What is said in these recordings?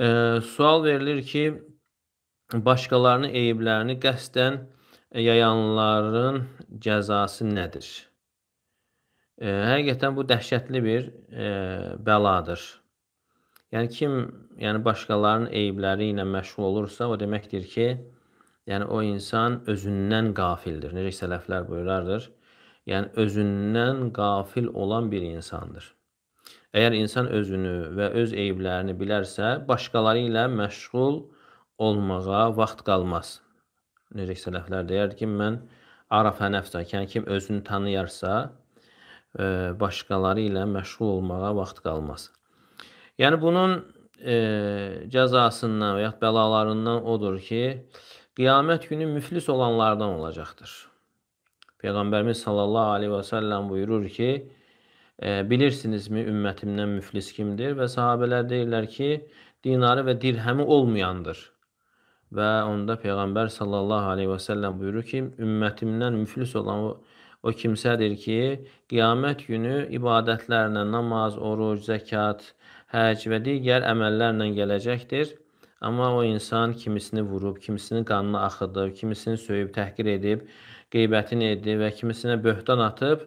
E, sual verilir ki, başqalarının eyiblərini qəsdən yayanların cəzası nədir? E, həqiqətən bu dəhşətli bir e, bəladır. Yəni kim, yəni başqalarının eyibləri ilə məşğul olursa, o deməkdir ki, Yəni o insan özündən qafildir. Necə sələflər buyurardır? Yəni özündən qafil olan bir insandır. Əgər insan özünü və öz eyblərini bilərsə, başqaları ilə məşğul olmağa vaxt qalmaz. Necə sələflər deyər ki, mən arafə nəfsə, yəni kim özünü tanıyarsa, e, başqaları ilə məşğul olmağa vaxt qalmaz. Yəni bunun e, cəzasından və ya bəlalarından odur ki, qiyamət günü müflis olanlardan olacaqdır. Peyğəmbərimiz sallallahu aleyhi və səlləm buyurur ki, e, bilirsinizmi ümmətimdən müflis kimdir? Və sahabələr deyirlər ki, dinarı və dirhəmi olmayandır. Və onda Peyğəmbər sallallahu aleyhi və səlləm buyurur ki, ümmətimdən müflis olan o, o kimsədir ki, qiyamət günü ibadətlərlə namaz, oruc, zəkat, həc və digər əməllərlə gələcəkdir Amma o insan kimisini vurub, kimisinin qanını axıdıb, kimisini söyüb, təhqir edib, qeybətini edib və kimisinə böhtan atıb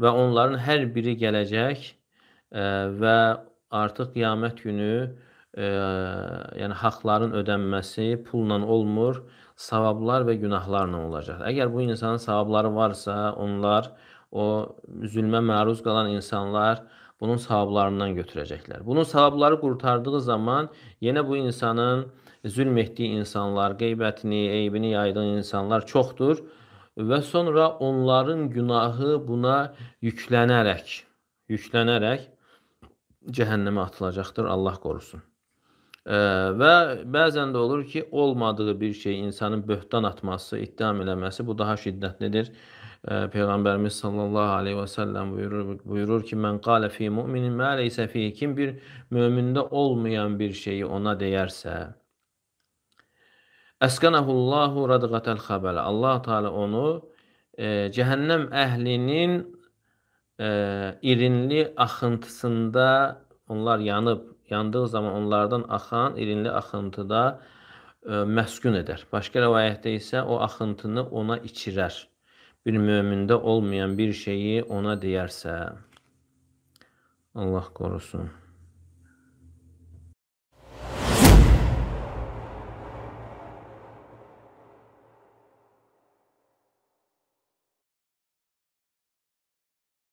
və onların hər biri gələcək e, və artıq qiyamət günü ə, e, yəni haqların ödənməsi pulla olmur, savablar və günahlarla olacaq. Əgər bu insanın savabları varsa, onlar o zülmə məruz qalan insanlar bunun savablarından götürəcəklər. Bunun savabları qurtardığı zaman yenə bu insanın zülm etdiyi insanlar, qeybətini, eybini yaydığı insanlar çoxdur və sonra onların günahı buna yüklənərək, yüklənərək cəhənnəmə atılacaqdır. Allah qorusun. E, və bəzən də olur ki, olmadığı bir şey insanın böhtan atması, ittiham eləməsi bu daha şiddətlidir. Peyğəmbərimiz sallallahu aleyhi və səlləm buyurur, buyurur ki, mən qalə fi müminin mə leysə fi kim bir mömində olmayan bir şeyi ona deyərsə, Əsqənəhullahu radqatəl xəbələ. Allah Teala onu e, cəhənnəm əhlinin e, irinli axıntısında onlar yanıb, yandığı zaman onlardan axan irinli axıntıda e, məskun edər. Başqa rəvayətdə isə o axıntını ona içirər bir mömində olmayan bir şeyi ona deyərsə, Allah qorusun.